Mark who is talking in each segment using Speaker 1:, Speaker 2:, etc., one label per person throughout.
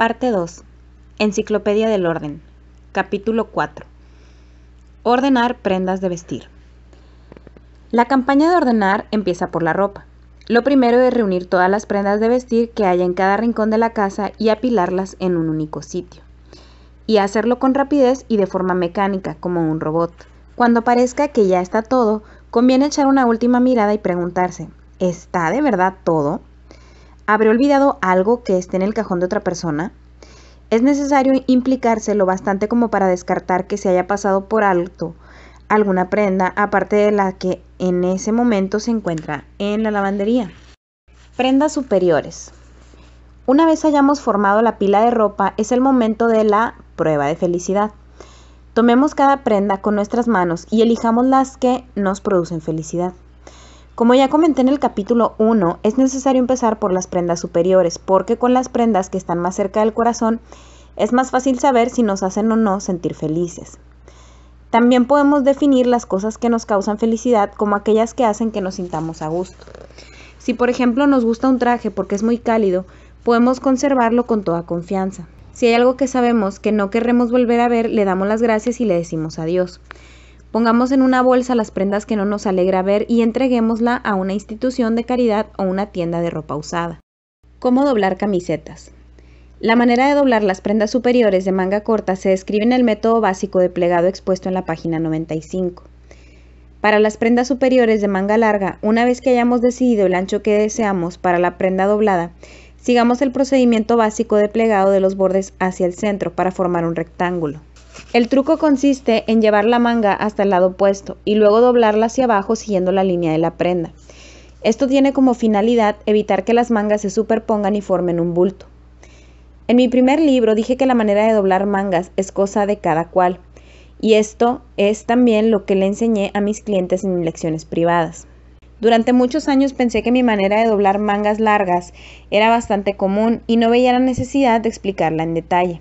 Speaker 1: Parte 2. Enciclopedia del Orden. Capítulo 4. Ordenar prendas de vestir. La campaña de ordenar empieza por la ropa. Lo primero es reunir todas las prendas de vestir que haya en cada rincón de la casa y apilarlas en un único sitio. Y hacerlo con rapidez y de forma mecánica, como un robot. Cuando parezca que ya está todo, conviene echar una última mirada y preguntarse, ¿está de verdad todo? ¿Habré olvidado algo que esté en el cajón de otra persona? Es necesario implicárselo bastante como para descartar que se haya pasado por alto alguna prenda aparte de la que en ese momento se encuentra en la lavandería. Prendas superiores. Una vez hayamos formado la pila de ropa, es el momento de la prueba de felicidad. Tomemos cada prenda con nuestras manos y elijamos las que nos producen felicidad. Como ya comenté en el capítulo 1, es necesario empezar por las prendas superiores, porque con las prendas que están más cerca del corazón es más fácil saber si nos hacen o no sentir felices. También podemos definir las cosas que nos causan felicidad como aquellas que hacen que nos sintamos a gusto. Si por ejemplo nos gusta un traje porque es muy cálido, podemos conservarlo con toda confianza. Si hay algo que sabemos que no querremos volver a ver, le damos las gracias y le decimos adiós. Pongamos en una bolsa las prendas que no nos alegra ver y entreguémosla a una institución de caridad o una tienda de ropa usada. ¿Cómo doblar camisetas? La manera de doblar las prendas superiores de manga corta se describe en el método básico de plegado expuesto en la página 95. Para las prendas superiores de manga larga, una vez que hayamos decidido el ancho que deseamos para la prenda doblada, sigamos el procedimiento básico de plegado de los bordes hacia el centro para formar un rectángulo. El truco consiste en llevar la manga hasta el lado opuesto y luego doblarla hacia abajo siguiendo la línea de la prenda. Esto tiene como finalidad evitar que las mangas se superpongan y formen un bulto. En mi primer libro dije que la manera de doblar mangas es cosa de cada cual, y esto es también lo que le enseñé a mis clientes en mis lecciones privadas. Durante muchos años pensé que mi manera de doblar mangas largas era bastante común y no veía la necesidad de explicarla en detalle.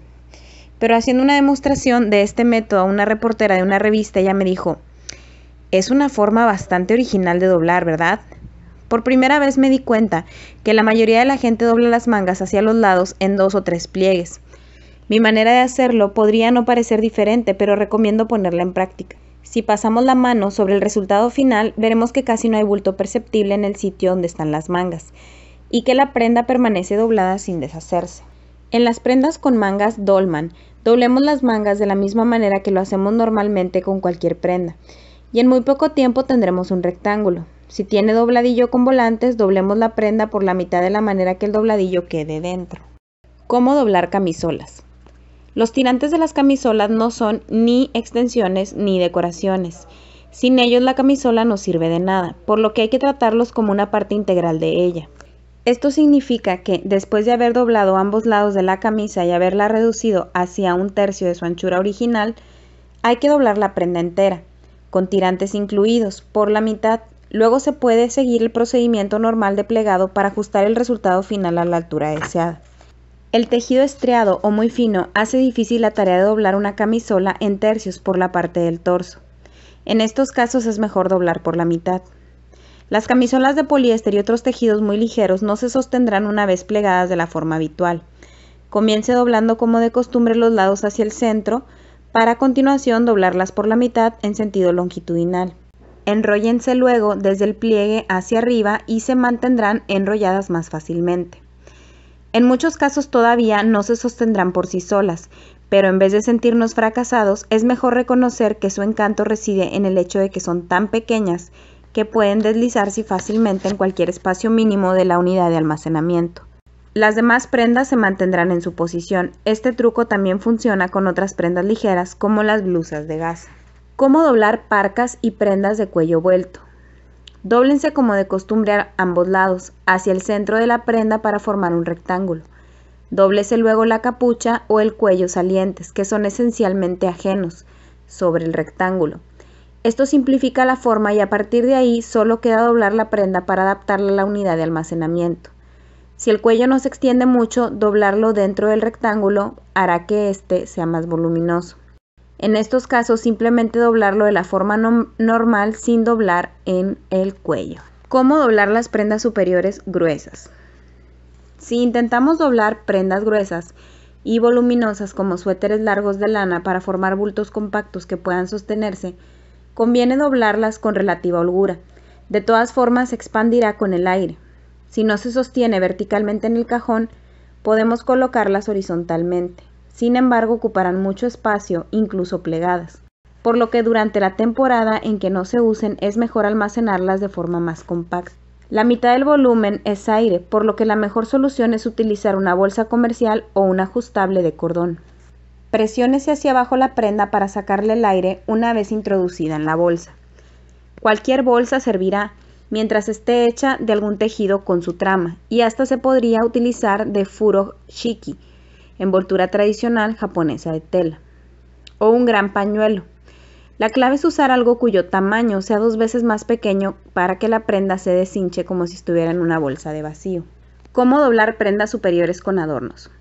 Speaker 1: Pero haciendo una demostración de este método a una reportera de una revista, ella me dijo, es una forma bastante original de doblar, ¿verdad? Por primera vez me di cuenta que la mayoría de la gente dobla las mangas hacia los lados en dos o tres pliegues. Mi manera de hacerlo podría no parecer diferente, pero recomiendo ponerla en práctica. Si pasamos la mano sobre el resultado final, veremos que casi no hay bulto perceptible en el sitio donde están las mangas y que la prenda permanece doblada sin deshacerse. En las prendas con mangas Dolman Doblemos las mangas de la misma manera que lo hacemos normalmente con cualquier prenda, y en muy poco tiempo tendremos un rectángulo. Si tiene dobladillo con volantes, doblemos la prenda por la mitad de la manera que el dobladillo quede dentro. ¿Cómo doblar camisolas? Los tirantes de las camisolas no son ni extensiones ni decoraciones. Sin ellos la camisola no sirve de nada, por lo que hay que tratarlos como una parte integral de ella. Esto significa que, después de haber doblado ambos lados de la camisa y haberla reducido hacia un tercio de su anchura original, hay que doblar la prenda entera, con tirantes incluidos, por la mitad. Luego se puede seguir el procedimiento normal de plegado para ajustar el resultado final a la altura deseada. El tejido estriado o muy fino hace difícil la tarea de doblar una camisola en tercios por la parte del torso. En estos casos es mejor doblar por la mitad. Las camisolas de poliéster y otros tejidos muy ligeros no se sostendrán una vez plegadas de la forma habitual. Comience doblando como de costumbre los lados hacia el centro, para continuación doblarlas por la mitad en sentido longitudinal. Enróllense luego desde el pliegue hacia arriba y se mantendrán enrolladas más fácilmente. En muchos casos todavía no se sostendrán por sí solas, pero en vez de sentirnos fracasados, es mejor reconocer que su encanto reside en el hecho de que son tan pequeñas que pueden deslizarse fácilmente en cualquier espacio mínimo de la unidad de almacenamiento. Las demás prendas se mantendrán en su posición. Este truco también funciona con otras prendas ligeras como las blusas de gasa. Cómo doblar parcas y prendas de cuello vuelto. Dóblense como de costumbre ambos lados, hacia el centro de la prenda para formar un rectángulo. Dóblese luego la capucha o el cuello salientes, que son esencialmente ajenos, sobre el rectángulo. Esto simplifica la forma y a partir de ahí solo queda doblar la prenda para adaptarla a la unidad de almacenamiento. Si el cuello no se extiende mucho, doblarlo dentro del rectángulo hará que éste sea más voluminoso. En estos casos simplemente doblarlo de la forma normal sin doblar en el cuello. ¿Cómo doblar las prendas superiores gruesas? Si intentamos doblar prendas gruesas y voluminosas como suéteres largos de lana para formar bultos compactos que puedan sostenerse, conviene doblarlas con relativa holgura. De todas formas, se expandirá con el aire. Si no se sostiene verticalmente en el cajón, podemos colocarlas horizontalmente. Sin embargo, ocuparán mucho espacio, incluso plegadas. Por lo que durante la temporada en que no se usen es mejor almacenarlas de forma más compacta. La mitad del volumen es aire, por lo que la mejor solución es utilizar una bolsa comercial o un ajustable de cordón. Presiónese hacia abajo la prenda para sacarle el aire una vez introducida en la bolsa. Cualquier bolsa servirá mientras esté hecha de algún tejido con su trama y hasta se podría utilizar de furo shiki, envoltura tradicional japonesa de tela, o un gran pañuelo. La clave es usar algo cuyo tamaño sea dos veces más pequeño para que la prenda se deshinche como si estuviera en una bolsa de vacío. ¿Cómo doblar prendas superiores con adornos?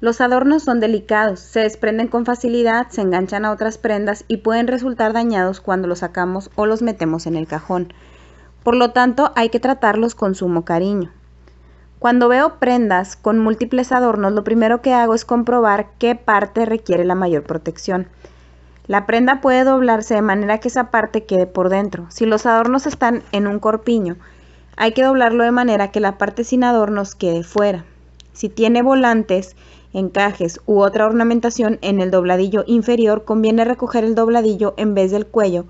Speaker 1: Los adornos son delicados, se desprenden con facilidad, se enganchan a otras prendas y pueden resultar dañados cuando los sacamos o los metemos en el cajón. Por lo tanto, hay que tratarlos con sumo cariño. Cuando veo prendas con múltiples adornos, lo primero que hago es comprobar qué parte requiere la mayor protección. La prenda puede doblarse de manera que esa parte quede por dentro. Si los adornos están en un corpiño, hay que doblarlo de manera que la parte sin adornos quede fuera. Si tiene volantes, encajes u otra ornamentación en el dobladillo inferior, conviene recoger el dobladillo en vez del cuello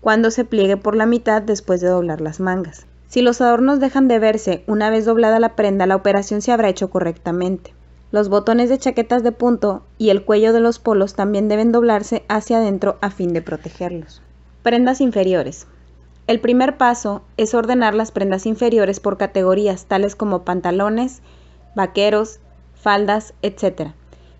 Speaker 1: cuando se pliegue por la mitad después de doblar las mangas. Si los adornos dejan de verse una vez doblada la prenda, la operación se habrá hecho correctamente. Los botones de chaquetas de punto y el cuello de los polos también deben doblarse hacia adentro a fin de protegerlos. Prendas inferiores. El primer paso es ordenar las prendas inferiores por categorías tales como pantalones, vaqueros, faldas, etc.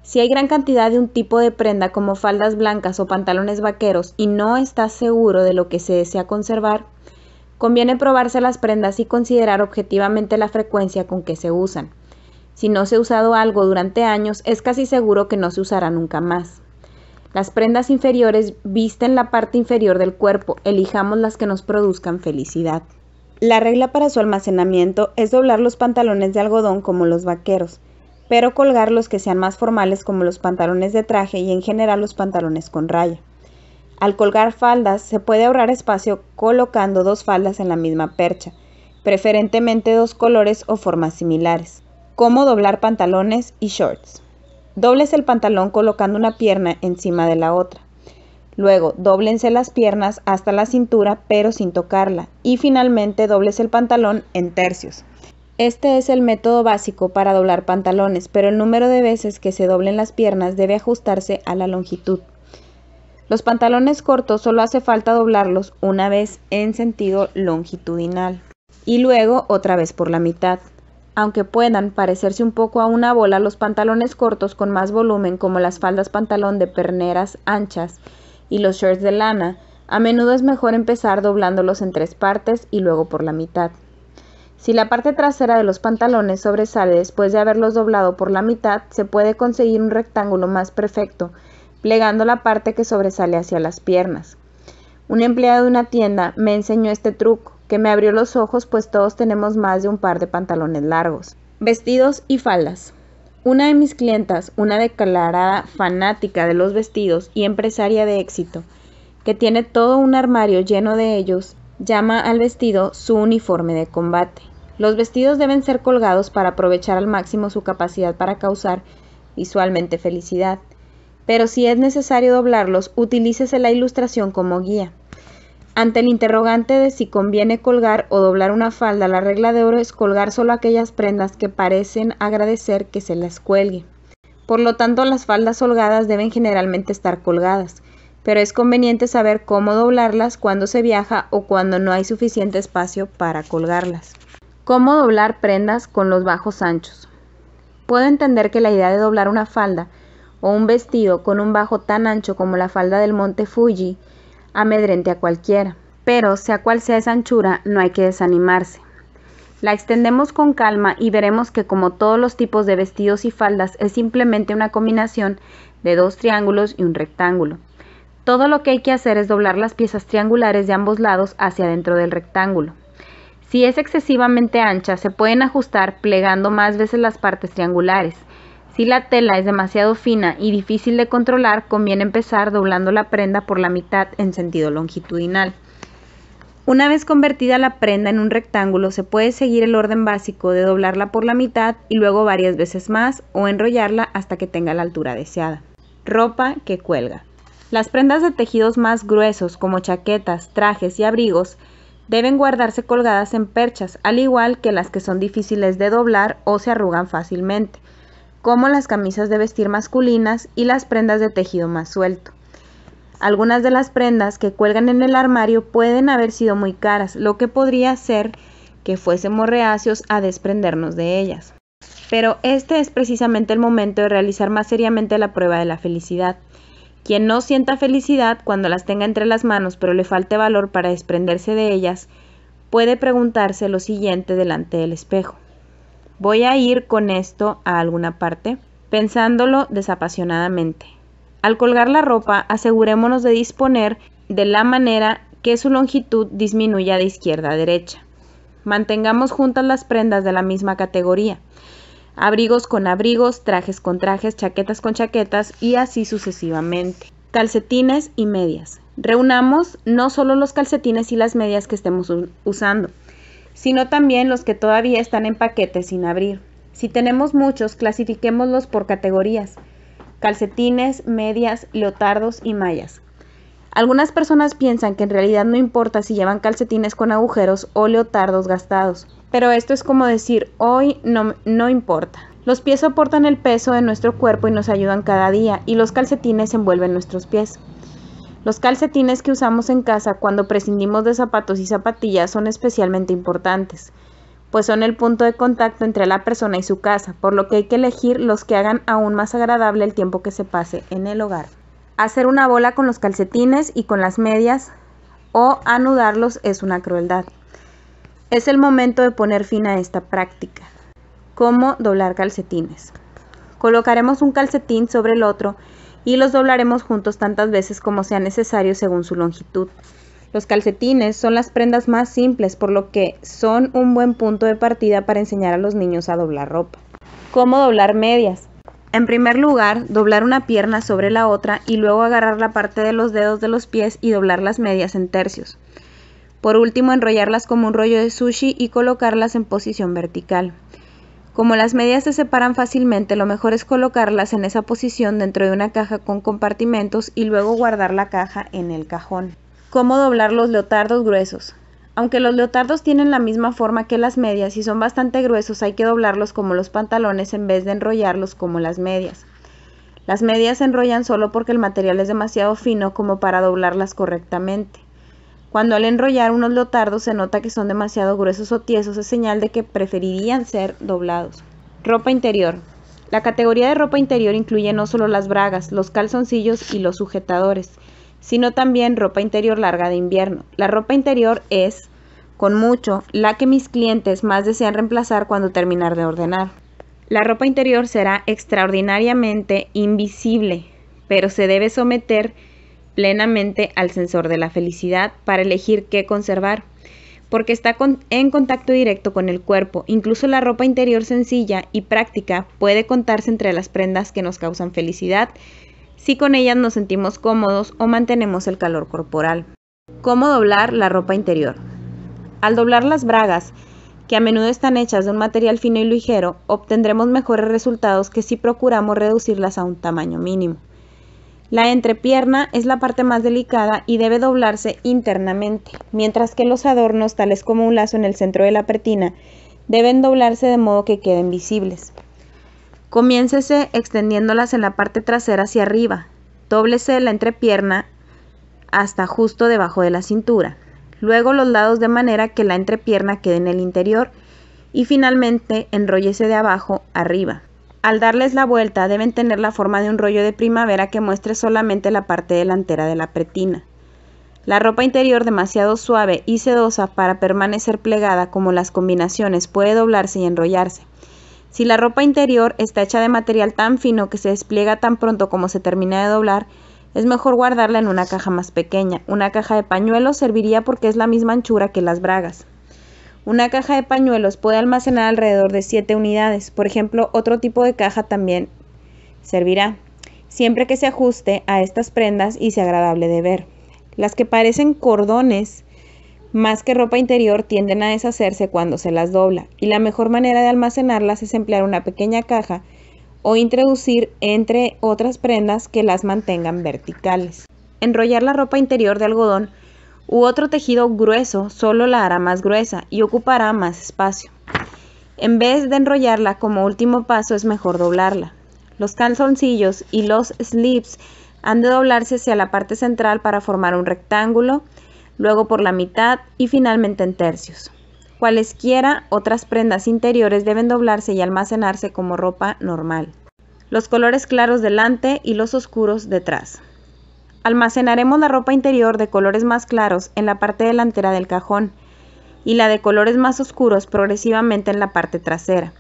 Speaker 1: Si hay gran cantidad de un tipo de prenda como faldas blancas o pantalones vaqueros y no estás seguro de lo que se desea conservar, conviene probarse las prendas y considerar objetivamente la frecuencia con que se usan. Si no se ha usado algo durante años, es casi seguro que no se usará nunca más. Las prendas inferiores visten la parte inferior del cuerpo, elijamos las que nos produzcan felicidad. La regla para su almacenamiento es doblar los pantalones de algodón como los vaqueros pero colgar los que sean más formales como los pantalones de traje y en general los pantalones con raya. Al colgar faldas se puede ahorrar espacio colocando dos faldas en la misma percha, preferentemente dos colores o formas similares. Cómo doblar pantalones y shorts. Dobles el pantalón colocando una pierna encima de la otra. Luego, doblense las piernas hasta la cintura pero sin tocarla. Y finalmente, dobles el pantalón en tercios. Este es el método básico para doblar pantalones, pero el número de veces que se doblen las piernas debe ajustarse a la longitud. Los pantalones cortos solo hace falta doblarlos una vez en sentido longitudinal y luego otra vez por la mitad. Aunque puedan parecerse un poco a una bola, los pantalones cortos con más volumen como las faldas pantalón de perneras anchas y los shirts de lana, a menudo es mejor empezar doblándolos en tres partes y luego por la mitad. Si la parte trasera de los pantalones sobresale después de haberlos doblado por la mitad, se puede conseguir un rectángulo más perfecto, plegando la parte que sobresale hacia las piernas. Un empleado de una tienda me enseñó este truco, que me abrió los ojos pues todos tenemos más de un par de pantalones largos. Vestidos y faldas. Una de mis clientas, una declarada fanática de los vestidos y empresaria de éxito, que tiene todo un armario lleno de ellos, llama al vestido su uniforme de combate. Los vestidos deben ser colgados para aprovechar al máximo su capacidad para causar visualmente felicidad. Pero si es necesario doblarlos, utilícese la ilustración como guía. Ante el interrogante de si conviene colgar o doblar una falda, la regla de oro es colgar solo aquellas prendas que parecen agradecer que se las cuelgue. Por lo tanto, las faldas holgadas deben generalmente estar colgadas, pero es conveniente saber cómo doblarlas cuando se viaja o cuando no hay suficiente espacio para colgarlas. Cómo doblar prendas con los bajos anchos. Puedo entender que la idea de doblar una falda o un vestido con un bajo tan ancho como la falda del monte Fuji amedrente a cualquiera, pero sea cual sea esa anchura, no hay que desanimarse. La extendemos con calma y veremos que como todos los tipos de vestidos y faldas es simplemente una combinación de dos triángulos y un rectángulo. Todo lo que hay que hacer es doblar las piezas triangulares de ambos lados hacia dentro del rectángulo. Si es excesivamente ancha, se pueden ajustar plegando más veces las partes triangulares. Si la tela es demasiado fina y difícil de controlar, conviene empezar doblando la prenda por la mitad en sentido longitudinal. Una vez convertida la prenda en un rectángulo, se puede seguir el orden básico de doblarla por la mitad y luego varias veces más o enrollarla hasta que tenga la altura deseada. Ropa que cuelga. Las prendas de tejidos más gruesos como chaquetas, trajes y abrigos deben guardarse colgadas en perchas, al igual que las que son difíciles de doblar o se arrugan fácilmente, como las camisas de vestir masculinas y las prendas de tejido más suelto. Algunas de las prendas que cuelgan en el armario pueden haber sido muy caras, lo que podría ser que fuésemos reacios a desprendernos de ellas. Pero este es precisamente el momento de realizar más seriamente la prueba de la felicidad. Quien no sienta felicidad cuando las tenga entre las manos pero le falte valor para desprenderse de ellas, puede preguntarse lo siguiente delante del espejo. ¿Voy a ir con esto a alguna parte? Pensándolo desapasionadamente. Al colgar la ropa, asegurémonos de disponer de la manera que su longitud disminuya de izquierda a derecha. Mantengamos juntas las prendas de la misma categoría abrigos con abrigos, trajes con trajes, chaquetas con chaquetas y así sucesivamente. Calcetines y medias. Reunamos no solo los calcetines y las medias que estemos usando, sino también los que todavía están en paquetes sin abrir. Si tenemos muchos, clasifiquémoslos por categorías. Calcetines, medias, leotardos y mallas. Algunas personas piensan que en realidad no importa si llevan calcetines con agujeros o leotardos gastados, pero esto es como decir, hoy no, no importa. Los pies soportan el peso de nuestro cuerpo y nos ayudan cada día, y los calcetines envuelven nuestros pies. Los calcetines que usamos en casa cuando prescindimos de zapatos y zapatillas son especialmente importantes, pues son el punto de contacto entre la persona y su casa, por lo que hay que elegir los que hagan aún más agradable el tiempo que se pase en el hogar. Hacer una bola con los calcetines y con las medias o anudarlos es una crueldad. Es el momento de poner fin a esta práctica. ¿Cómo doblar calcetines? Colocaremos un calcetín sobre el otro y los doblaremos juntos tantas veces como sea necesario según su longitud. Los calcetines son las prendas más simples, por lo que son un buen punto de partida para enseñar a los niños a doblar ropa. ¿Cómo doblar medias? En primer lugar, doblar una pierna sobre la otra y luego agarrar la parte de los dedos de los pies y doblar las medias en tercios. Por último, enrollarlas como un rollo de sushi y colocarlas en posición vertical. Como las medias se separan fácilmente, lo mejor es colocarlas en esa posición dentro de una caja con compartimentos y luego guardar la caja en el cajón. ¿Cómo doblar los leotardos gruesos? Aunque los leotardos tienen la misma forma que las medias y son bastante gruesos, hay que doblarlos como los pantalones en vez de enrollarlos como las medias. Las medias se enrollan solo porque el material es demasiado fino como para doblarlas correctamente. Cuando al enrollar unos lotardos se nota que son demasiado gruesos o tiesos, es señal de que preferirían ser doblados. Ropa interior. La categoría de ropa interior incluye no solo las bragas, los calzoncillos y los sujetadores, sino también ropa interior larga de invierno. La ropa interior es, con mucho, la que mis clientes más desean reemplazar cuando terminar de ordenar. La ropa interior será extraordinariamente invisible, pero se debe someter plenamente al sensor de la felicidad para elegir qué conservar, porque está en contacto directo con el cuerpo. Incluso la ropa interior sencilla y práctica puede contarse entre las prendas que nos causan felicidad si con ellas nos sentimos cómodos o mantenemos el calor corporal. ¿Cómo doblar la ropa interior? Al doblar las bragas, que a menudo están hechas de un material fino y ligero, obtendremos mejores resultados que si procuramos reducirlas a un tamaño mínimo. La entrepierna es la parte más delicada y debe doblarse internamente, mientras que los adornos, tales como un lazo en el centro de la pretina, deben doblarse de modo que queden visibles. Comiéncese extendiéndolas en la parte trasera hacia arriba, Doblese la entrepierna hasta justo debajo de la cintura, luego los lados de manera que la entrepierna quede en el interior y finalmente enróllese de abajo arriba. Al darles la vuelta deben tener la forma de un rollo de primavera que muestre solamente la parte delantera de la pretina. La ropa interior demasiado suave y sedosa para permanecer plegada como las combinaciones puede doblarse y enrollarse. Si la ropa interior está hecha de material tan fino que se despliega tan pronto como se termina de doblar, es mejor guardarla en una caja más pequeña. Una caja de pañuelos serviría porque es la misma anchura que las bragas. Una caja de pañuelos puede almacenar alrededor de 7 unidades. Por ejemplo, otro tipo de caja también servirá, siempre que se ajuste a estas prendas y sea agradable de ver. Las que parecen cordones más que ropa interior tienden a deshacerse cuando se las dobla, y la mejor manera de almacenarlas es emplear una pequeña caja o introducir entre otras prendas que las mantengan verticales. Enrollar la ropa interior de algodón u otro tejido grueso solo la hará más gruesa y ocupará más espacio. En vez de enrollarla como último paso es mejor doblarla. Los calzoncillos y los slips han de doblarse hacia la parte central para formar un rectángulo, luego por la mitad y finalmente en tercios. Cualesquiera otras prendas interiores deben doblarse y almacenarse como ropa normal. Los colores claros delante y los oscuros detrás. Almacenaremos la ropa interior de colores más claros en la parte delantera del cajón y la de colores más oscuros progresivamente en la parte trasera.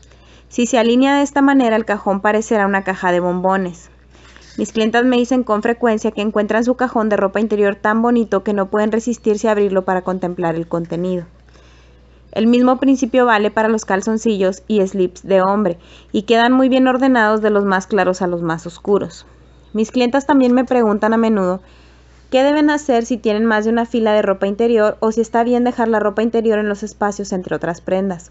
Speaker 1: Si se alinea de esta manera el cajón parecerá una caja de bombones. Mis clientas me dicen con frecuencia que encuentran su cajón de ropa interior tan bonito que no pueden resistirse a abrirlo para contemplar el contenido. El mismo principio vale para los calzoncillos y slips de hombre, y quedan muy bien ordenados de los más claros a los más oscuros. Mis clientas también me preguntan a menudo qué deben hacer si tienen más de una fila de ropa interior o si está bien dejar la ropa interior en los espacios entre otras prendas.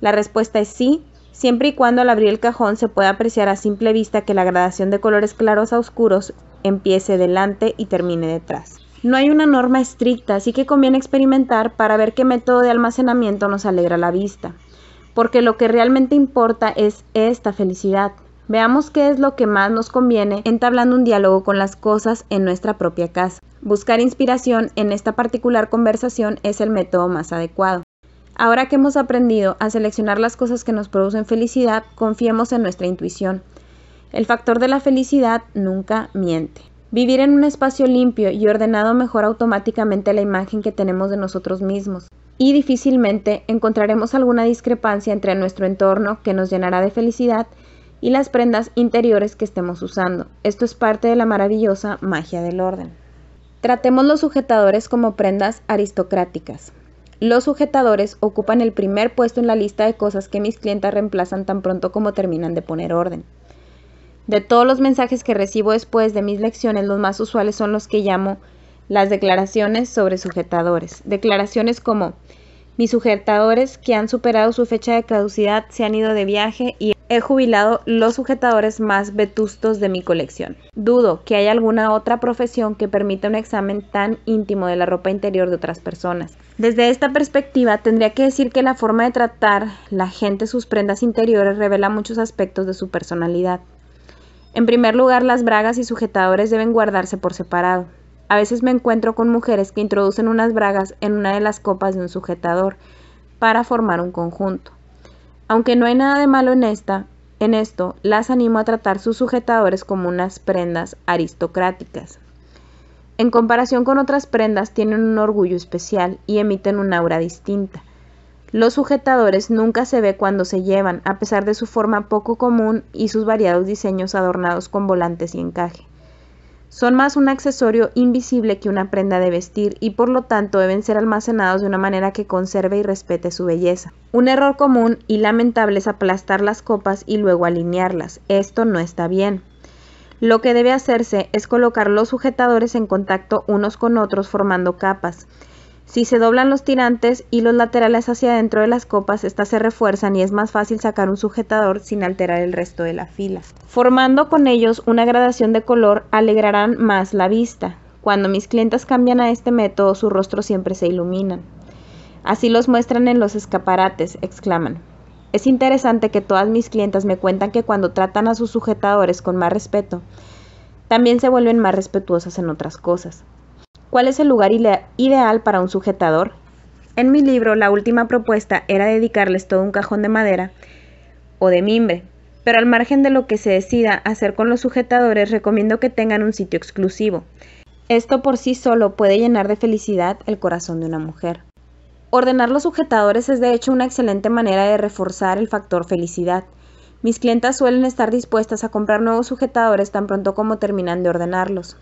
Speaker 1: La respuesta es sí, siempre y cuando al abrir el cajón se pueda apreciar a simple vista que la gradación de colores claros a oscuros empiece delante y termine detrás. No hay una norma estricta, así que conviene experimentar para ver qué método de almacenamiento nos alegra la vista, porque lo que realmente importa es esta felicidad, Veamos qué es lo que más nos conviene entablando un diálogo con las cosas en nuestra propia casa. Buscar inspiración en esta particular conversación es el método más adecuado. Ahora que hemos aprendido a seleccionar las cosas que nos producen felicidad, confiemos en nuestra intuición. El factor de la felicidad nunca miente. Vivir en un espacio limpio y ordenado mejora automáticamente la imagen que tenemos de nosotros mismos y difícilmente encontraremos alguna discrepancia entre nuestro entorno que nos llenará de felicidad y las prendas interiores que estemos usando. Esto es parte de la maravillosa magia del orden. Tratemos los sujetadores como prendas aristocráticas. Los sujetadores ocupan el primer puesto en la lista de cosas que mis clientes reemplazan tan pronto como terminan de poner orden. De todos los mensajes que recibo después de mis lecciones, los más usuales son los que llamo las declaraciones sobre sujetadores. Declaraciones como mis sujetadores que han superado su fecha de caducidad se han ido de viaje y He jubilado los sujetadores más vetustos de mi colección. Dudo que haya alguna otra profesión que permita un examen tan íntimo de la ropa interior de otras personas. Desde esta perspectiva, tendría que decir que la forma de tratar la gente sus prendas interiores revela muchos aspectos de su personalidad. En primer lugar, las bragas y sujetadores deben guardarse por separado. A veces me encuentro con mujeres que introducen unas bragas en una de las copas de un sujetador para formar un conjunto. Aunque no hay nada de malo en esta, en esto las animo a tratar sus sujetadores como unas prendas aristocráticas. En comparación con otras prendas tienen un orgullo especial y emiten un aura distinta. Los sujetadores nunca se ve cuando se llevan, a pesar de su forma poco común y sus variados diseños adornados con volantes y encaje. Son más un accesorio invisible que una prenda de vestir y por lo tanto deben ser almacenados de una manera que conserve y respete su belleza. Un error común y lamentable es aplastar las copas y luego alinearlas. Esto no está bien. Lo que debe hacerse es colocar los sujetadores en contacto unos con otros formando capas. Si se doblan los tirantes y los laterales hacia adentro de las copas, éstas se refuerzan y es más fácil sacar un sujetador sin alterar el resto de la fila. Formando con ellos una gradación de color alegrarán más la vista. Cuando mis clientas cambian a este método, su rostro siempre se ilumina. Así los muestran en los escaparates, exclaman. Es interesante que todas mis clientas me cuentan que cuando tratan a sus sujetadores con más respeto, también se vuelven más respetuosas en otras cosas. ¿Cuál es el lugar ideal para un sujetador? En mi libro, la última propuesta era dedicarles todo un cajón de madera o de mimbre, pero al margen de lo que se decida hacer con los sujetadores, recomiendo que tengan un sitio exclusivo. Esto por sí solo puede llenar de felicidad el corazón de una mujer. Ordenar los sujetadores es de hecho una excelente manera de reforzar el factor felicidad. Mis clientas suelen estar dispuestas a comprar nuevos sujetadores tan pronto como terminan de ordenarlos.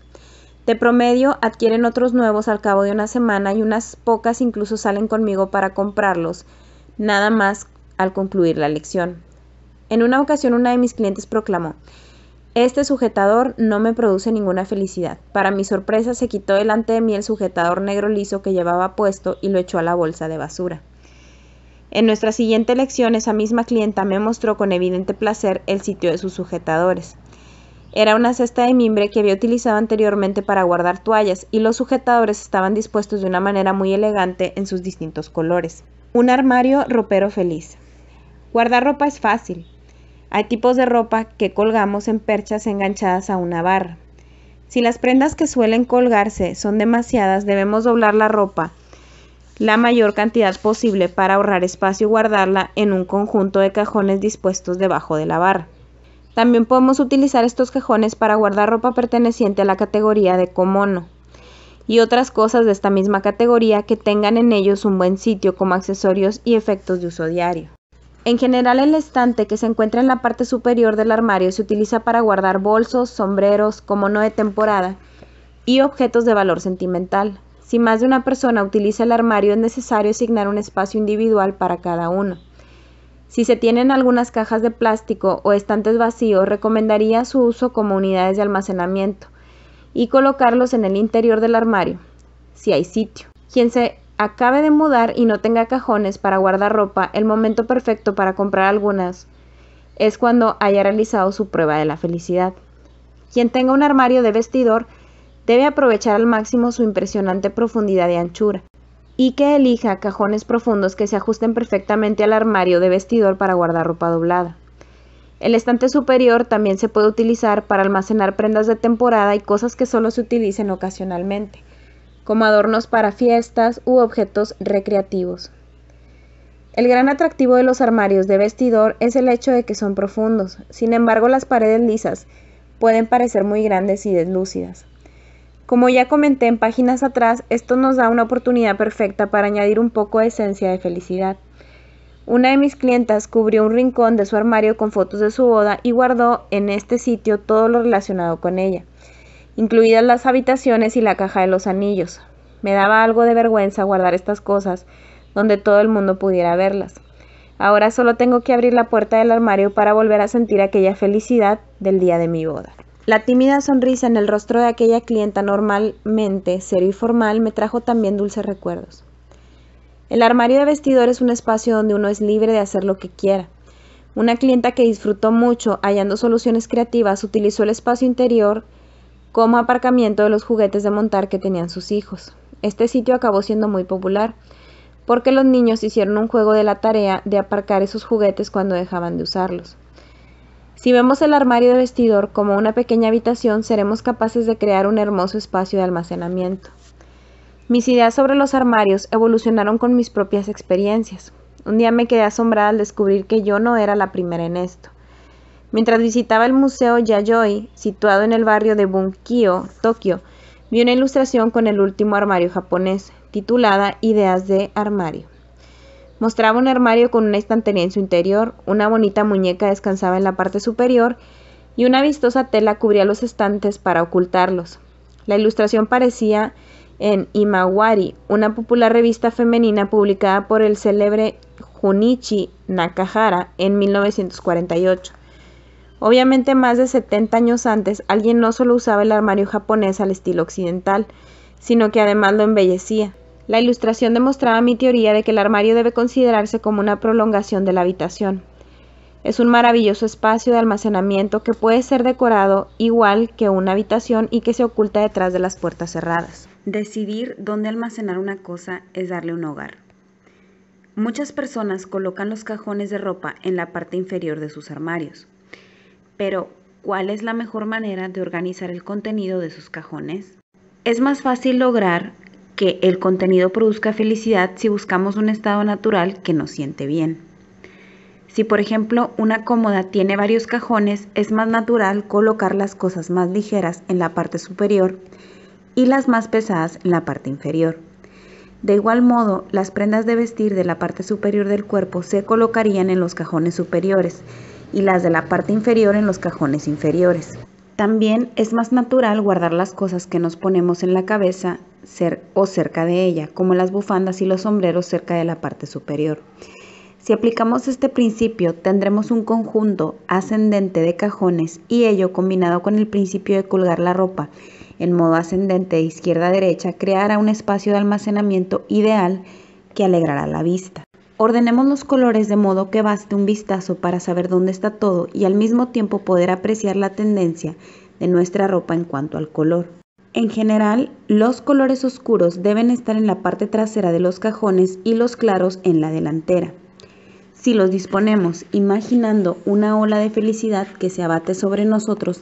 Speaker 1: De promedio adquieren otros nuevos al cabo de una semana y unas pocas incluso salen conmigo para comprarlos, nada más al concluir la lección. En una ocasión una de mis clientes proclamó, este sujetador no me produce ninguna felicidad. Para mi sorpresa se quitó delante de mí el sujetador negro liso que llevaba puesto y lo echó a la bolsa de basura. En nuestra siguiente lección esa misma clienta me mostró con evidente placer el sitio de sus sujetadores. Era una cesta de mimbre que había utilizado anteriormente para guardar toallas y los sujetadores estaban dispuestos de una manera muy elegante en sus distintos colores. Un armario ropero feliz. Guardar ropa es fácil. Hay tipos de ropa que colgamos en perchas enganchadas a una barra. Si las prendas que suelen colgarse son demasiadas, debemos doblar la ropa la mayor cantidad posible para ahorrar espacio y guardarla en un conjunto de cajones dispuestos debajo de la barra. También podemos utilizar estos cajones para guardar ropa perteneciente a la categoría de comono y otras cosas de esta misma categoría que tengan en ellos un buen sitio como accesorios y efectos de uso diario. En general el estante que se encuentra en la parte superior del armario se utiliza para guardar bolsos, sombreros, no de temporada y objetos de valor sentimental. Si más de una persona utiliza el armario es necesario asignar un espacio individual para cada uno. Si se tienen algunas cajas de plástico o estantes vacíos, recomendaría su uso como unidades de almacenamiento y colocarlos en el interior del armario, si hay sitio. Quien se acabe de mudar y no tenga cajones para guardar ropa, el momento perfecto para comprar algunas es cuando haya realizado su prueba de la felicidad. Quien tenga un armario de vestidor debe aprovechar al máximo su impresionante profundidad y anchura y que elija cajones profundos que se ajusten perfectamente al armario de vestidor para guardar ropa doblada. El estante superior también se puede utilizar para almacenar prendas de temporada y cosas que solo se utilicen ocasionalmente, como adornos para fiestas u objetos recreativos. El gran atractivo de los armarios de vestidor es el hecho de que son profundos, sin embargo las paredes lisas pueden parecer muy grandes y deslúcidas. Como ya comenté en páginas atrás, esto nos da una oportunidad perfecta para añadir un poco de esencia de felicidad. Una de mis clientas cubrió un rincón de su armario con fotos de su boda y guardó en este sitio todo lo relacionado con ella, incluidas las habitaciones y la caja de los anillos. Me daba algo de vergüenza guardar estas cosas donde todo el mundo pudiera verlas. Ahora solo tengo que abrir la puerta del armario para volver a sentir aquella felicidad del día de mi boda. La tímida sonrisa en el rostro de aquella clienta normalmente serio y formal me trajo también dulces recuerdos. El armario de vestidor es un espacio donde uno es libre de hacer lo que quiera. Una clienta que disfrutó mucho hallando soluciones creativas utilizó el espacio interior como aparcamiento de los juguetes de montar que tenían sus hijos. Este sitio acabó siendo muy popular porque los niños hicieron un juego de la tarea de aparcar esos juguetes cuando dejaban de usarlos. Si vemos el armario de vestidor como una pequeña habitación, seremos capaces de crear un hermoso espacio de almacenamiento. Mis ideas sobre los armarios evolucionaron con mis propias experiencias. Un día me quedé asombrada al descubrir que yo no era la primera en esto. Mientras visitaba el Museo Yayoi, situado en el barrio de Bunkyo, Tokio, vi una ilustración con el último armario japonés, titulada Ideas de Armario. Mostraba un armario con una estantería en su interior, una bonita muñeca descansaba en la parte superior y una vistosa tela cubría los estantes para ocultarlos. La ilustración parecía en Imawari, una popular revista femenina publicada por el célebre Junichi Nakahara en 1948. Obviamente más de 70 años antes, alguien no solo usaba el armario japonés al estilo occidental, sino que además lo embellecía. La ilustración demostraba mi teoría de que el armario debe considerarse como una prolongación de la habitación. Es un maravilloso espacio de almacenamiento que puede ser decorado igual que una habitación y que se oculta detrás de las puertas cerradas. Decidir dónde almacenar una cosa es darle un hogar. Muchas personas colocan los cajones de ropa en la parte inferior de sus armarios. Pero, ¿cuál es la mejor manera de organizar el contenido de sus cajones? Es más fácil lograr que el contenido produzca felicidad si buscamos un estado natural que nos siente bien. Si por ejemplo una cómoda tiene varios cajones, es más natural colocar las cosas más ligeras en la parte superior y las más pesadas en la parte inferior. De igual modo, las prendas de vestir de la parte superior del cuerpo se colocarían en los cajones superiores y las de la parte inferior en los cajones inferiores. También es más natural guardar las cosas que nos ponemos en la cabeza o cerca de ella, como las bufandas y los sombreros cerca de la parte superior. Si aplicamos este principio, tendremos un conjunto ascendente de cajones y ello combinado con el principio de colgar la ropa en modo ascendente de izquierda a derecha creará un espacio de almacenamiento ideal que alegrará la vista. Ordenemos los colores de modo que baste un vistazo para saber dónde está todo y al mismo tiempo poder apreciar la tendencia de nuestra ropa en cuanto al color. En general, los colores oscuros deben estar en la parte trasera de los cajones y los claros en la delantera. Si los disponemos imaginando una ola de felicidad que se abate sobre nosotros,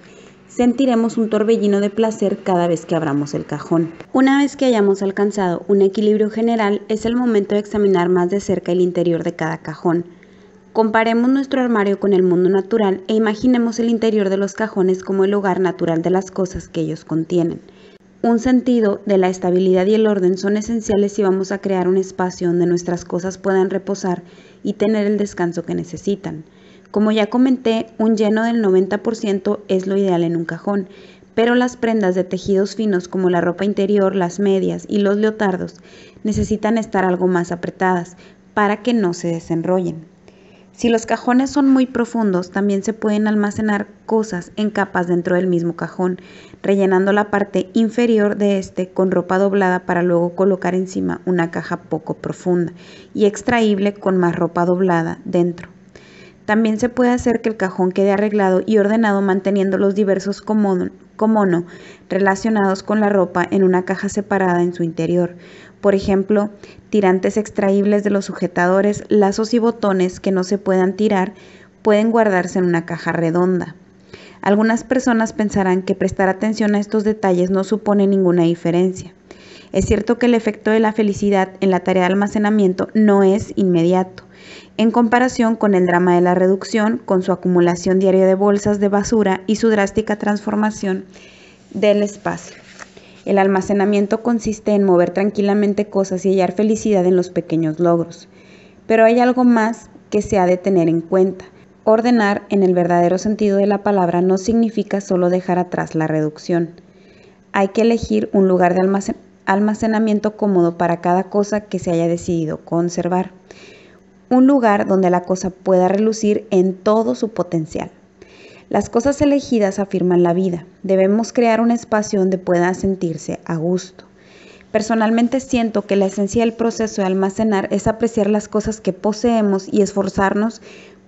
Speaker 1: sentiremos un torbellino de placer cada vez que abramos el cajón. Una vez que hayamos alcanzado un equilibrio general, es el momento de examinar más de cerca el interior de cada cajón. Comparemos nuestro armario con el mundo natural e imaginemos el interior de los cajones como el hogar natural de las cosas que ellos contienen. Un sentido de la estabilidad y el orden son esenciales si vamos a crear un espacio donde nuestras cosas puedan reposar y tener el descanso que necesitan. Como ya comenté, un lleno del 90% es lo ideal en un cajón, pero las prendas de tejidos finos como la ropa interior, las medias y los leotardos necesitan estar algo más apretadas para que no se desenrollen. Si los cajones son muy profundos, también se pueden almacenar cosas en capas dentro del mismo cajón, rellenando la parte inferior de este con ropa doblada para luego colocar encima una caja poco profunda y extraíble con más ropa doblada dentro. También se puede hacer que el cajón quede arreglado y ordenado manteniendo los diversos comono, relacionados con la ropa en una caja separada en su interior. Por ejemplo, tirantes extraíbles de los sujetadores, lazos y botones que no se puedan tirar pueden guardarse en una caja redonda. Algunas personas pensarán que prestar atención a estos detalles no supone ninguna diferencia. Es cierto que el efecto de la felicidad en la tarea de almacenamiento no es inmediato en comparación con el drama de la reducción, con su acumulación diaria de bolsas de basura y su drástica transformación del espacio. El almacenamiento consiste en mover tranquilamente cosas y hallar felicidad en los pequeños logros. Pero hay algo más que se ha de tener en cuenta. Ordenar, en el verdadero sentido de la palabra, no significa solo dejar atrás la reducción. Hay que elegir un lugar de almacenamiento cómodo para cada cosa que se haya decidido conservar un lugar donde la cosa pueda relucir en todo su potencial. Las cosas elegidas afirman la vida. Debemos crear un espacio donde pueda sentirse a gusto. Personalmente siento que la esencia del proceso de almacenar es apreciar las cosas que poseemos y esforzarnos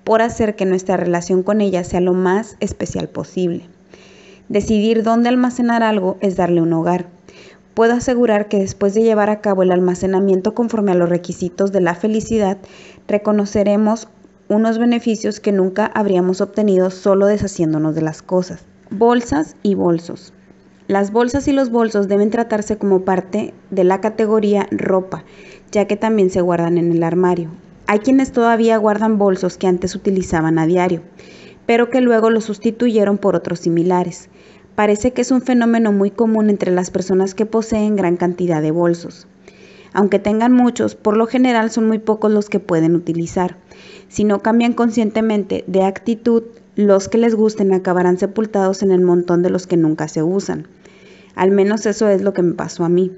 Speaker 1: por hacer que nuestra relación con ellas sea lo más especial posible. Decidir dónde almacenar algo es darle un hogar. Puedo asegurar que después de llevar a cabo el almacenamiento conforme a los requisitos de la felicidad, reconoceremos unos beneficios que nunca habríamos obtenido solo deshaciéndonos de las cosas. Bolsas y bolsos. Las bolsas y los bolsos deben tratarse como parte de la categoría ropa, ya que también se guardan en el armario. Hay quienes todavía guardan bolsos que antes utilizaban a diario, pero que luego los sustituyeron por otros similares. Parece que es un fenómeno muy común entre las personas que poseen gran cantidad de bolsos. Aunque tengan muchos, por lo general son muy pocos los que pueden utilizar. Si no cambian conscientemente de actitud, los que les gusten acabarán sepultados en el montón de los que nunca se usan. Al menos eso es lo que me pasó a mí.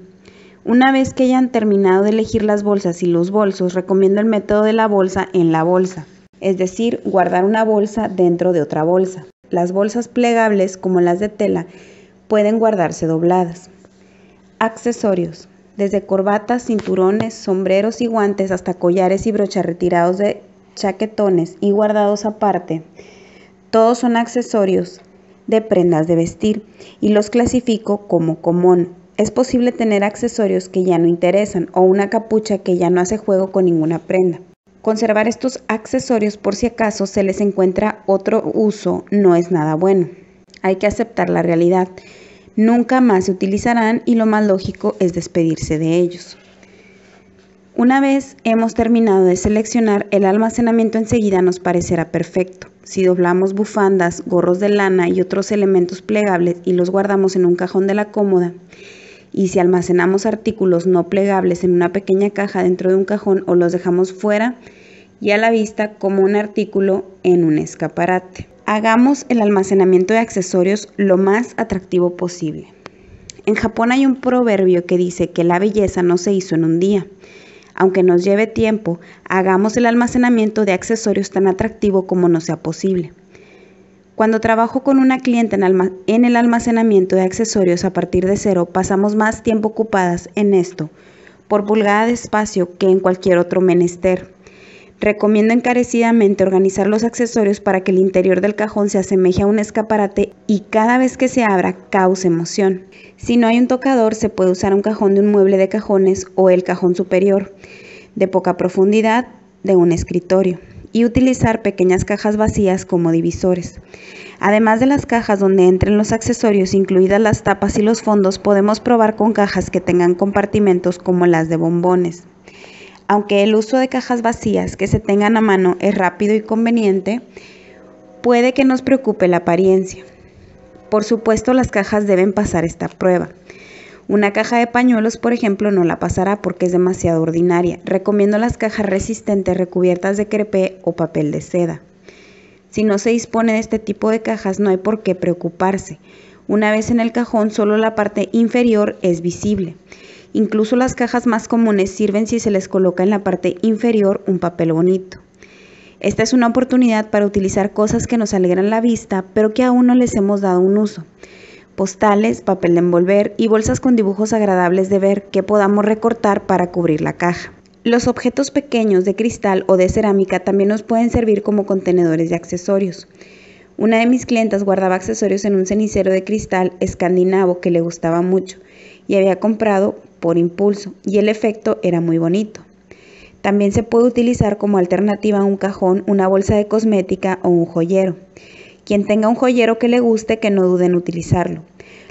Speaker 1: Una vez que hayan terminado de elegir las bolsas y los bolsos, recomiendo el método de la bolsa en la bolsa, es decir, guardar una bolsa dentro de otra bolsa. Las bolsas plegables, como las de tela, pueden guardarse dobladas. Accesorios desde corbatas, cinturones, sombreros y guantes hasta collares y brochas retirados de chaquetones y guardados aparte. Todos son accesorios de prendas de vestir y los clasifico como común. Es posible tener accesorios que ya no interesan o una capucha que ya no hace juego con ninguna prenda. Conservar estos accesorios por si acaso se les encuentra otro uso no es nada bueno. Hay que aceptar la realidad nunca más se utilizarán y lo más lógico es despedirse de ellos. Una vez hemos terminado de seleccionar, el almacenamiento enseguida nos parecerá perfecto. Si doblamos bufandas, gorros de lana y otros elementos plegables y los guardamos en un cajón de la cómoda, y si almacenamos artículos no plegables en una pequeña caja dentro de un cajón o los dejamos fuera y a la vista como un artículo en un escaparate. Hagamos el almacenamiento de accesorios lo más atractivo posible. En Japón hay un proverbio que dice que la belleza no se hizo en un día. Aunque nos lleve tiempo, hagamos el almacenamiento de accesorios tan atractivo como no sea posible. Cuando trabajo con una cliente en, en, el almacenamiento de accesorios a partir de cero, pasamos más tiempo ocupadas en esto, por pulgada de espacio, que en cualquier otro menester. Recomiendo encarecidamente organizar los accesorios para que el interior del cajón se asemeje a un escaparate y cada vez que se abra cause emoción. Si no hay un tocador, se puede usar un cajón de un mueble de cajones o el cajón superior, de poca profundidad, de un escritorio y utilizar pequeñas cajas vacías como divisores. Además de las cajas donde entren los accesorios, incluidas las tapas y los fondos, podemos probar con cajas que tengan compartimentos como las de bombones aunque el uso de cajas vacías que se tengan a mano es rápido y conveniente, puede que nos preocupe la apariencia. Por supuesto, las cajas deben pasar esta prueba. Una caja de pañuelos, por ejemplo, no la pasará porque es demasiado ordinaria. Recomiendo las cajas resistentes recubiertas de crepé o papel de seda. Si no se dispone de este tipo de cajas, no hay por qué preocuparse. Una vez en el cajón, solo la parte inferior es visible. Incluso las cajas más comunes sirven si se les coloca en la parte inferior un papel bonito. Esta es una oportunidad para utilizar cosas que nos alegran la vista, pero que aún no les hemos dado un uso. Postales, papel de envolver y bolsas con dibujos agradables de ver que podamos recortar para cubrir la caja. Los objetos pequeños de cristal o de cerámica también nos pueden servir como contenedores de accesorios. Una de mis clientas guardaba accesorios en un cenicero de cristal escandinavo que le gustaba mucho y había comprado por impulso y el efecto era muy bonito. También se puede utilizar como alternativa a un cajón, una bolsa de cosmética o un joyero. Quien tenga un joyero que le guste, que no duden en utilizarlo.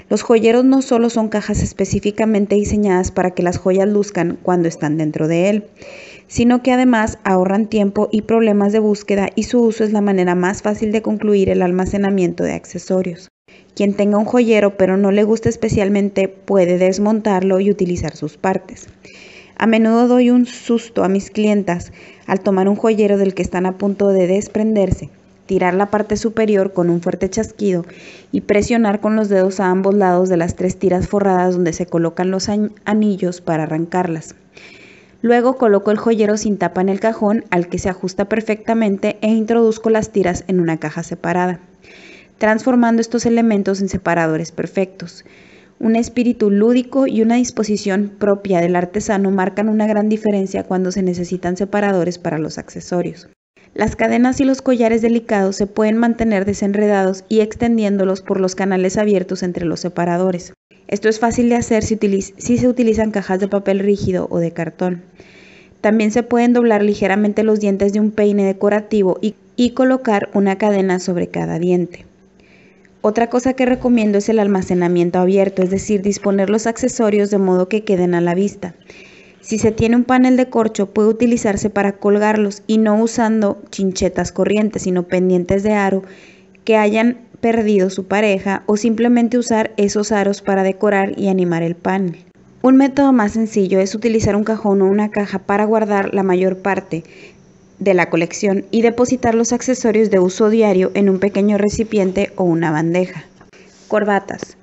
Speaker 1: Los joyeros no solo son cajas específicamente diseñadas para que las joyas luzcan cuando están dentro de él, sino que además ahorran tiempo y problemas de búsqueda y su uso es la manera más fácil de concluir el almacenamiento de accesorios. Quien tenga un joyero pero no le gusta especialmente puede desmontarlo y utilizar sus partes. A menudo doy un susto a mis clientas al tomar un joyero del que están a punto de desprenderse, tirar la parte superior con un fuerte chasquido y presionar con los dedos a ambos lados de las tres tiras forradas donde se colocan los anillos para arrancarlas. Luego coloco el joyero sin tapa en el cajón al que se ajusta perfectamente e introduzco las tiras en una caja separada transformando estos elementos en separadores perfectos. Un espíritu lúdico y una disposición propia del artesano marcan una gran diferencia cuando se necesitan separadores para los accesorios. Las cadenas y los collares delicados se pueden mantener desenredados y extendiéndolos por los canales abiertos entre los separadores. Esto es fácil de hacer si, se utilizan cajas de papel rígido o de cartón. También se pueden doblar ligeramente los dientes de un peine decorativo y colocar una cadena sobre cada diente. Otra cosa que recomiendo es el almacenamiento abierto, es decir, disponer los accesorios de modo que queden a la vista. Si se tiene un panel de corcho, puede utilizarse para colgarlos y no usando chinchetas corrientes, sino pendientes de aro que hayan perdido su pareja o simplemente usar esos aros para decorar y animar el panel. Un método más sencillo es utilizar un cajón o una caja para guardar la mayor parte de la colección y depositar los accesorios de uso diario en un pequeño recipiente o una bandeja. Corbatas.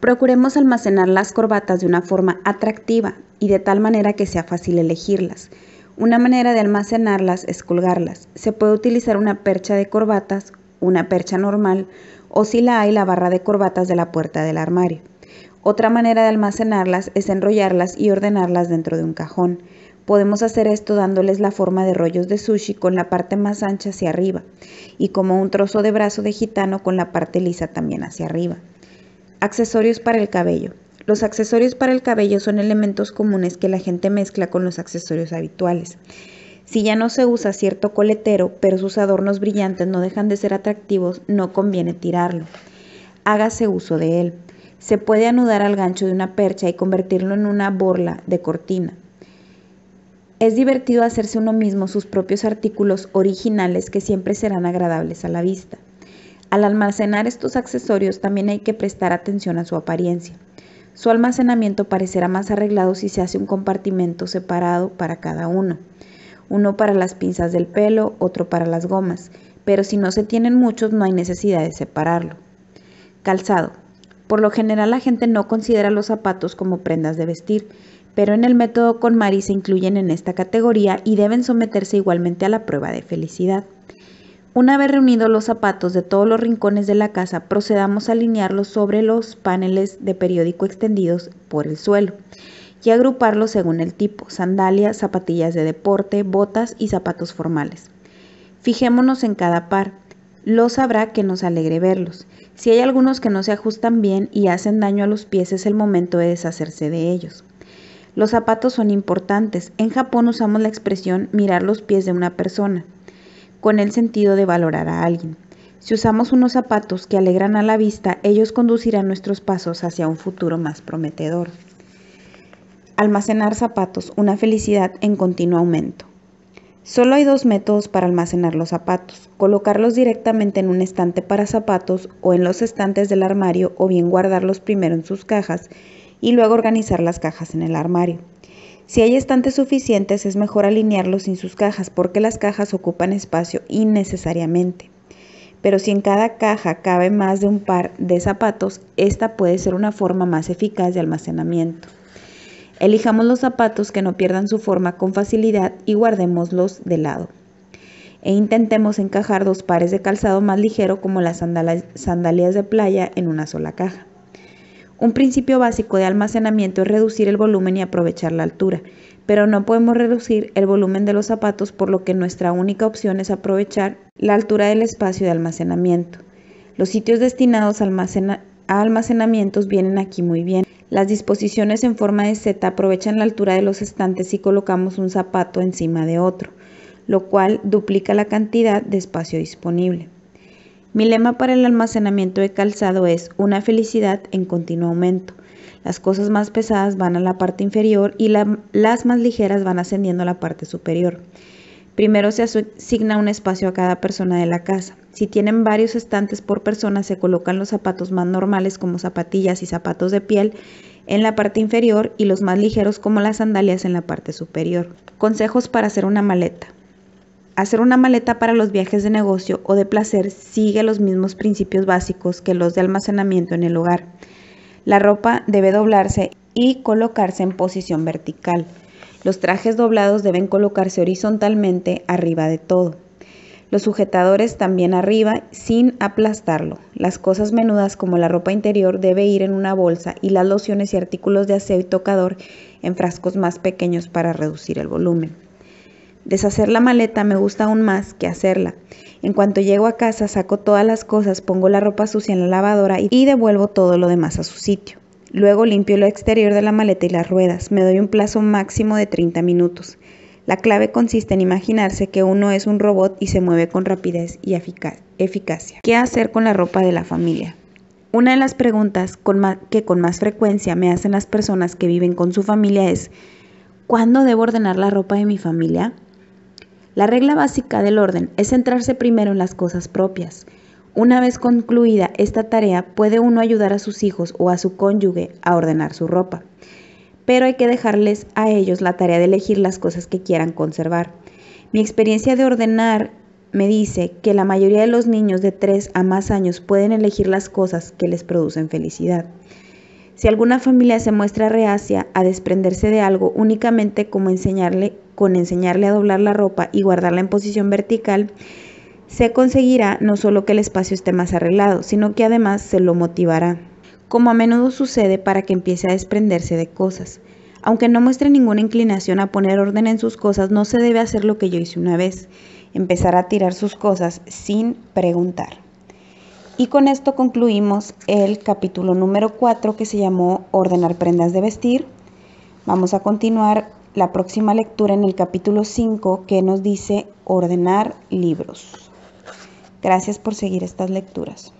Speaker 1: Procuremos almacenar las corbatas de una forma atractiva y de tal manera que sea fácil elegirlas. Una manera de almacenarlas es colgarlas. Se puede utilizar una percha de corbatas, una percha normal o si la hay la barra de corbatas de la puerta del armario. Otra manera de almacenarlas es enrollarlas y ordenarlas dentro de un cajón. Podemos hacer esto dándoles la forma de rollos de sushi con la parte más ancha hacia arriba y como un trozo de brazo de gitano con la parte lisa también hacia arriba. Accesorios para el cabello. Los accesorios para el cabello son elementos comunes que la gente mezcla con los accesorios habituales. Si ya no se usa cierto coletero, pero sus adornos brillantes no dejan de ser atractivos, no conviene tirarlo. Hágase uso de él. Se puede anudar al gancho de una percha y convertirlo en una borla de cortina. Es divertido hacerse uno mismo sus propios artículos originales que siempre serán agradables a la vista. Al almacenar estos accesorios también hay que prestar atención a su apariencia. Su almacenamiento parecerá más arreglado si se hace un compartimento separado para cada uno. Uno para las pinzas del pelo, otro para las gomas, pero si no se tienen muchos no hay necesidad de separarlo. Calzado. Por lo general la gente no considera los zapatos como prendas de vestir, pero en el método con Mari se incluyen en esta categoría y deben someterse igualmente a la prueba de felicidad. Una vez reunidos los zapatos de todos los rincones de la casa, procedamos a alinearlos sobre los paneles de periódico extendidos por el suelo y agruparlos según el tipo, sandalias, zapatillas de deporte, botas y zapatos formales. Fijémonos en cada par, lo sabrá que nos alegre verlos. Si hay algunos que no se ajustan bien y hacen daño a los pies es el momento de deshacerse de ellos. Los zapatos son importantes. En Japón usamos la expresión mirar los pies de una persona, con el sentido de valorar a alguien. Si usamos unos zapatos que alegran a la vista, ellos conducirán nuestros pasos hacia un futuro más prometedor. Almacenar zapatos, una felicidad en continuo aumento. Solo hay dos métodos para almacenar los zapatos, colocarlos directamente en un estante para zapatos o en los estantes del armario o bien guardarlos primero en sus cajas y luego organizar las cajas en el armario. Si hay estantes suficientes es mejor alinearlos sin sus cajas porque las cajas ocupan espacio innecesariamente. Pero si en cada caja cabe más de un par de zapatos, esta puede ser una forma más eficaz de almacenamiento. Elijamos los zapatos que no pierdan su forma con facilidad y guardémoslos de lado. E intentemos encajar dos pares de calzado más ligero como las sandalias de playa en una sola caja. Un principio básico de almacenamiento es reducir el volumen y aprovechar la altura, pero no podemos reducir el volumen de los zapatos por lo que nuestra única opción es aprovechar la altura del espacio de almacenamiento. Los sitios destinados a, almacenamientos vienen aquí muy bien. Las disposiciones en forma de Z aprovechan la altura de los estantes si colocamos un zapato encima de otro, lo cual duplica la cantidad de espacio disponible. Mi lema para el almacenamiento de calzado es una felicidad en continuo aumento. Las cosas más pesadas van a la parte inferior y las más ligeras van ascendiendo a la parte superior. Primero se asigna un espacio a cada persona de la casa. Si tienen varios estantes por persona, se colocan los zapatos más normales como zapatillas y zapatos de piel en la parte inferior y los más ligeros como las sandalias en la parte superior. Consejos para hacer una maleta. Hacer una maleta para los viajes de negocio o de placer sigue los mismos principios básicos que los de almacenamiento en el hogar. La ropa debe doblarse y colocarse en posición vertical. Los trajes doblados deben colocarse horizontalmente arriba de todo. Los sujetadores también arriba sin aplastarlo. Las cosas menudas como la ropa interior debe ir en una bolsa y las lociones y artículos de aseo y tocador en frascos más pequeños para reducir el volumen. Deshacer la maleta me gusta aún más que hacerla. En cuanto llego a casa, saco todas las cosas, pongo la ropa sucia en la lavadora y devuelvo todo lo demás a su sitio. Luego limpio lo exterior de la maleta y las ruedas. Me doy un plazo máximo de 30 minutos. La clave consiste en imaginarse que uno es un robot y se mueve con rapidez y eficacia. ¿Qué hacer con la ropa de la familia? Una de las preguntas que con más frecuencia me hacen las personas que viven con su familia es, ¿cuándo debo ordenar la ropa de mi familia? La regla básica del orden es centrarse primero en las cosas propias. Una vez concluida esta tarea, puede uno ayudar a sus hijos o a su cónyuge a ordenar su ropa. Pero hay que dejarles a ellos la tarea de elegir las cosas que quieran conservar. Mi experiencia de ordenar me dice que la mayoría de los niños de 3 a más años pueden elegir las cosas que les producen felicidad. Si alguna familia se muestra reacia a desprenderse de algo únicamente como enseñarle, con enseñarle a doblar la ropa y guardarla en posición vertical, se conseguirá no solo que el espacio esté más arreglado, sino que además se lo motivará, como a menudo sucede para que empiece a desprenderse de cosas. Aunque no muestre ninguna inclinación a poner orden en sus cosas, no se debe hacer lo que yo hice una vez, empezar a tirar sus cosas sin preguntar. Y con esto concluimos el capítulo número 4 que se llamó Ordenar prendas de vestir. Vamos a continuar la próxima lectura en el capítulo 5 que nos dice Ordenar libros. Gracias por seguir estas lecturas.